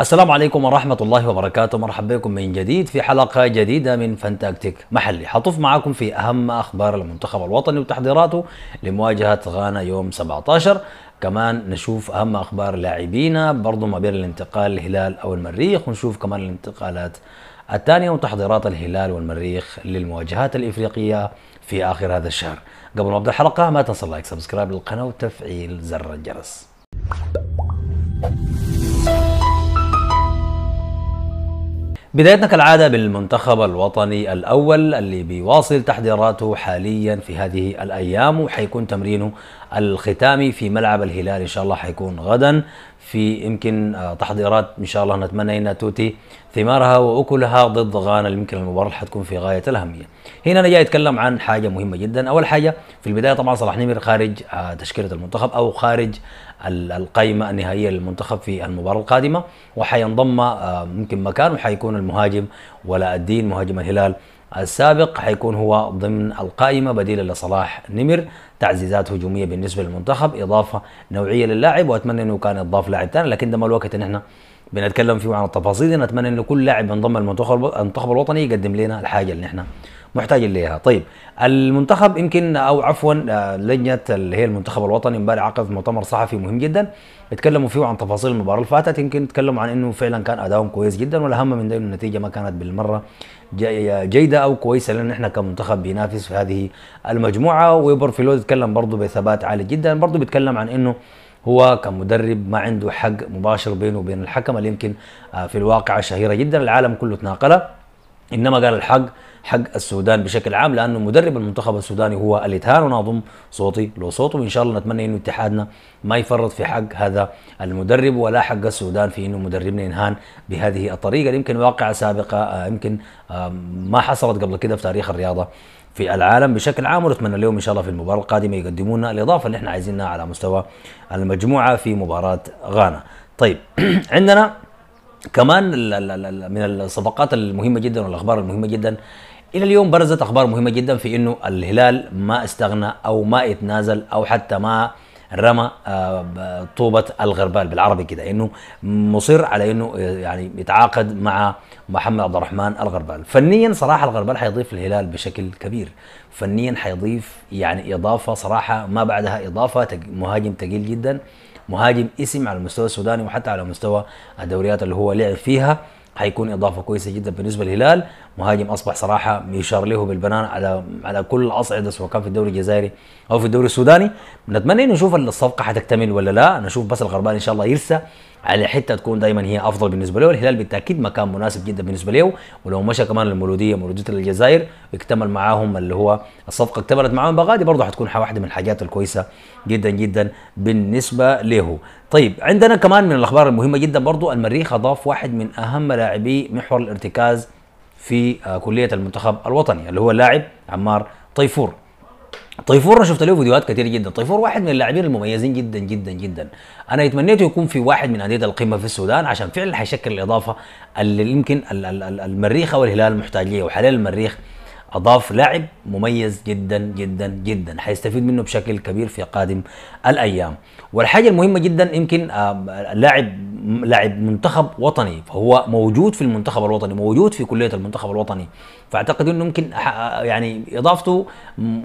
السلام عليكم ورحمة الله وبركاته مرحبا بكم من جديد في حلقة جديدة من فانتاكتيك محلي حطف معاكم في أهم أخبار المنتخب الوطني وتحضيراته لمواجهة غانا يوم 17 كمان نشوف أهم أخبار لاعبينا برضو ما بين الانتقال الهلال أو المريخ ونشوف كمان الانتقالات الثانية وتحضيرات الهلال والمريخ للمواجهات الإفريقية في آخر هذا الشهر قبل ما أبدأ الحلقة ما تنسى اللايك سبسكرايب للقناة وتفعيل زر الجرس بدايتنا كالعادة بالمنتخب الوطني الأول اللي بيواصل تحضيراته حاليا في هذه الأيام وحيكون تمرينه الختامي في ملعب الهلال إن شاء الله حيكون غدا في يمكن آه، تحضيرات إن شاء الله نتمنى أنها توتي ثمارها وأكلها ضد غانا يمكن المباراة حتكون في غاية الأهمية هنا أنا جاي أتكلم عن حاجة مهمة جدا أول حاجة في البداية طبعا صلاح نمر خارج آه، تشكيلة المنتخب أو خارج القائمة النهائية للمنتخب في المباراة القادمة وحينضم آه، ممكن مكانه حيكون المهاجم ولا الدين مهاجم الهلال السابق حيكون هو ضمن القائمة بديلا لصلاح نمر تعزيزات هجومية بالنسبة للمنتخب إضافة نوعية للاعب وأتمنى أنه كان يضاف لاعب ثاني لكن ده ما الوقت أن احنا بنتكلم فيه عن التفاصيل نتمنى أنه كل لاعب انضم المنتخب الوطني يقدم لنا الحاجة اللي احنا محتاجين ليها طيب المنتخب يمكن او عفوا آه، لجنه اللي هي المنتخب الوطني امبارح عقدت مؤتمر صحفي مهم جدا اتكلموا فيه عن تفاصيل المباراه اللي فاتت يمكن تكلموا عن انه فعلا كان اداؤهم كويس جدا والاهم من ده انه النتيجه ما كانت بالمره جيده او كويسه لان احنا كمنتخب بينافس في هذه المجموعه ويبر فيلود اتكلم برضه بثبات عالي جدا برضه بيتكلم عن انه هو كمدرب ما عنده حق مباشر بينه وبين الحكم اللي يمكن آه، في الواقع شهيره جدا العالم كله تناقلها انما قال الحق حق السودان بشكل عام لانه مدرب المنتخب السوداني هو الاتهان وناظم صوتي لو صوته وان شاء الله نتمنى انه اتحادنا ما يفرط في حق هذا المدرب ولا حق السودان في انه مدربنا ينهان بهذه الطريقه يمكن واقعه سابقه آه، يمكن آه، ما حصلت قبل كده في تاريخ الرياضه في العالم بشكل عام ونتمنى اليوم ان شاء الله في المباراه القادمه يقدموا لنا الاضافه اللي احنا عايزينها على مستوى المجموعه في مباراه غانا. طيب عندنا كمان من الصفقات المهمه جدا والاخبار المهمه جدا الى اليوم برزت اخبار مهمه جدا في انه الهلال ما استغنى او ما يتنازل او حتى ما رمى آه، طوبة الغربال بالعربي كده انه مصر على انه آه، يعني يتعاقد مع محمد عبد الرحمن الغربال فنيا صراحه الغربال حيضيف الهلال بشكل كبير فنيا حيضيف يعني اضافه صراحه ما بعدها اضافه مهاجم ثقيل جدا مهاجم اسم على المستوى السوداني وحتى على مستوى الدوريات اللي هو لعب فيها حيكون اضافه كويسه جدا بالنسبه للهلال مهاجم اصبح صراحه يشار له بالبنان على على كل الاصعده سواء كان في الدوري الجزائري او في الدوري السوداني نتمنى انه نشوف الصفقه حتكتمل ولا لا نشوف بس الغربان ان شاء الله يرسى على حته تكون دائما هي افضل بالنسبه له الهلال بالتاكيد مكان مناسب جدا بالنسبه له ولو مشى كمان المولوديه مولوديه الجزائر اكتمل معاهم اللي هو الصفقه اكتملت معاهم بغادي برضه حتكون واحده من الحاجات الكويسه جدا جدا بالنسبه له طيب عندنا كمان من الاخبار المهمه جدا برضه المريخ اضاف واحد من اهم لاعبي محور الارتكاز في آه، كليه المنتخب الوطني اللي هو اللاعب عمار طيفور طيفور انا شفت له فيديوهات كتير جدا طيفور واحد من اللاعبين المميزين جدا جدا جدا انا اتمنيت يكون في واحد من انديه القمه في السودان عشان فعلا حيشكل الاضافه اللي يمكن المريخ او الهلال محتاج ليه وحاليا المريخ اضاف لاعب مميز جدا جدا جدا حيستفيد منه بشكل كبير في قادم الايام والحاجه المهمه جدا يمكن لاعب لاعب منتخب وطني فهو موجود في المنتخب الوطني موجود في كليه المنتخب الوطني فاعتقد انه ممكن يعني اضافته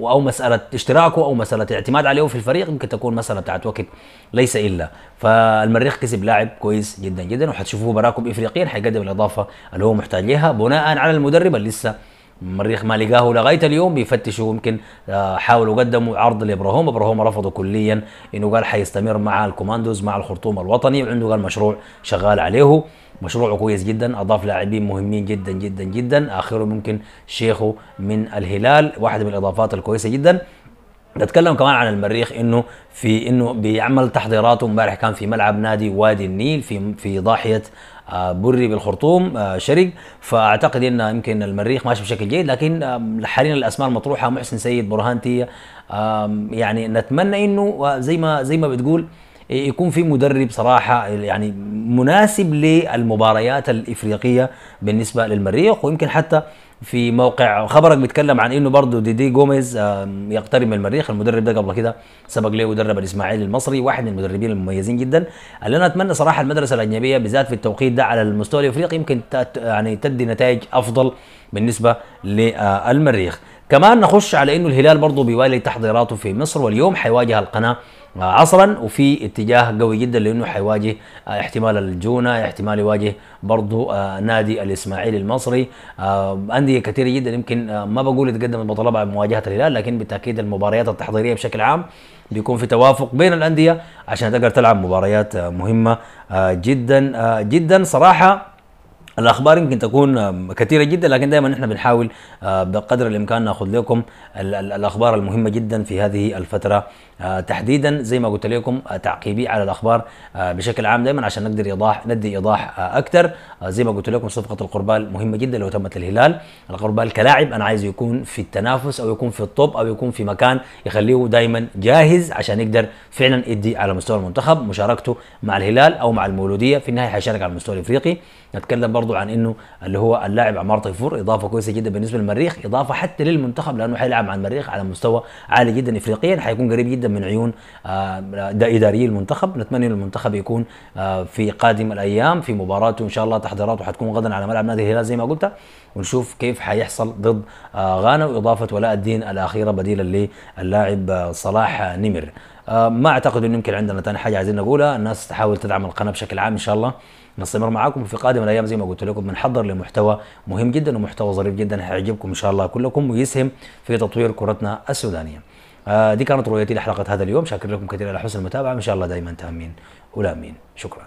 او مساله اشتراكه او مساله اعتماد عليه في الفريق ممكن تكون مساله بتاعت وقت ليس الا فالمريخ كسب لاعب كويس جدا جدا وحتشوفوه براكم افريقيا حيقدم الاضافه اللي هو محتاج ليها بناء على المدرب اللي لسه المريخ ما لقاه لغايه اليوم بيفتشوا يمكن آه، حاولوا قدموا عرض لابراهيم ابراهيم رفضوا كليا انه قال حيستمر مع الكوماندوز مع الخرطوم الوطني وعنده قال مشروع شغال عليه مشروعه كويس جدا اضاف لاعبين مهمين جدا جدا جدا اخره ممكن شيخه من الهلال واحد من الاضافات الكويسه جدا نتكلم كمان عن المريخ انه في انه بيعمل تحضيراته امبارح كان في ملعب نادي وادي النيل في في ضاحيه آه، بري بالخرطوم آه، شرق فاعتقد ان يمكن المريخ ماشي بشكل جيد لكن حاليا الاسماء المطروحه محسن سيد برهانتي يعني نتمنى انه آه، زي ما زي ما بتقول إيه، يكون في مدرب صراحه يعني مناسب للمباريات الافريقيه بالنسبه للمريخ ويمكن حتى في موقع خبرك بيتكلم عن انه برضه ديدي جوميز يقترب من المريخ المدرب ده قبل كده سبق ليه ودرب الاسماعيلي المصري واحد من المدربين المميزين جدا اللي انا اتمنى صراحه المدرسه الاجنبيه بالذات في التوقيت ده على المستوى الافريقي يمكن يعني تدي نتائج افضل بالنسبه للمريخ كمان نخش على انه الهلال برضه بيوالي تحضيراته في مصر واليوم حيواجه القناه عصرا وفي اتجاه قوي جدا لانه حيواجه آه، احتمال الجونه احتمال يواجه برضه آه، نادي الاسماعيلي المصري آه، انديه كثيره جدا يمكن ما بقول تقدمت بطلبها بمواجهه الهلال لكن بالتاكيد المباريات التحضيريه بشكل عام بيكون في توافق بين الانديه عشان تقدر تلعب مباريات مهمه جدا جدا صراحه الاخبار يمكن تكون كثيره جدا لكن دائما نحن بنحاول آه، بقدر الامكان ناخذ لكم الاخبار المهمه جدا في هذه الفتره آه، تحديدا زي ما قلت لكم آه، تعقيبي على الاخبار بشكل عام دائما عشان نقدر ايضاح ندي ايضاح اكثر زي ما قلت لكم صفقه القربال مهمه جدا لو تمت الهلال القربال كلاعب انا عايزه يكون في التنافس او يكون في الطوب او يكون في مكان يخليه دائما جاهز عشان يقدر فعلا يدي على مستوى المنتخب مشاركته مع الهلال او مع المولوديه في النهايه حيشارك على المستوى الافريقي نتكلم برضه برضو عن انه اللي هو اللاعب عمار طيفور اضافه كويسه جدا بالنسبه للمريخ اضافه حتى للمنتخب لانه حيلعب مع المريخ على مستوى عالي جدا افريقيا حيكون قريب جدا من عيون آه، اداري المنتخب نتمنى المنتخب يكون آه، في قادم الايام في مباراته ان شاء الله تحضيراته حتكون غدا على ملعب نادي الهلال زي ما قلت ونشوف كيف حيحصل ضد آه، غانا واضافه ولاء الدين الاخيره بديلا للاعب صلاح نمر ما اعتقد انه يمكن عندنا ثاني حاجه عايزين نقولها الناس تحاول تدعم القناه بشكل عام ان شاء الله نستمر معاكم في قادم الايام زي ما قلت لكم بنحضر لمحتوى مهم جدا ومحتوى ظريف جدا هيعجبكم ان شاء الله كلكم ويسهم في تطوير كرتنا السودانيه. آه دي كانت رؤيتي لحلقه هذا اليوم، شاكر لكم كثير على حسن المتابعه، ان شاء الله دائما تامين ولامين، شكرا.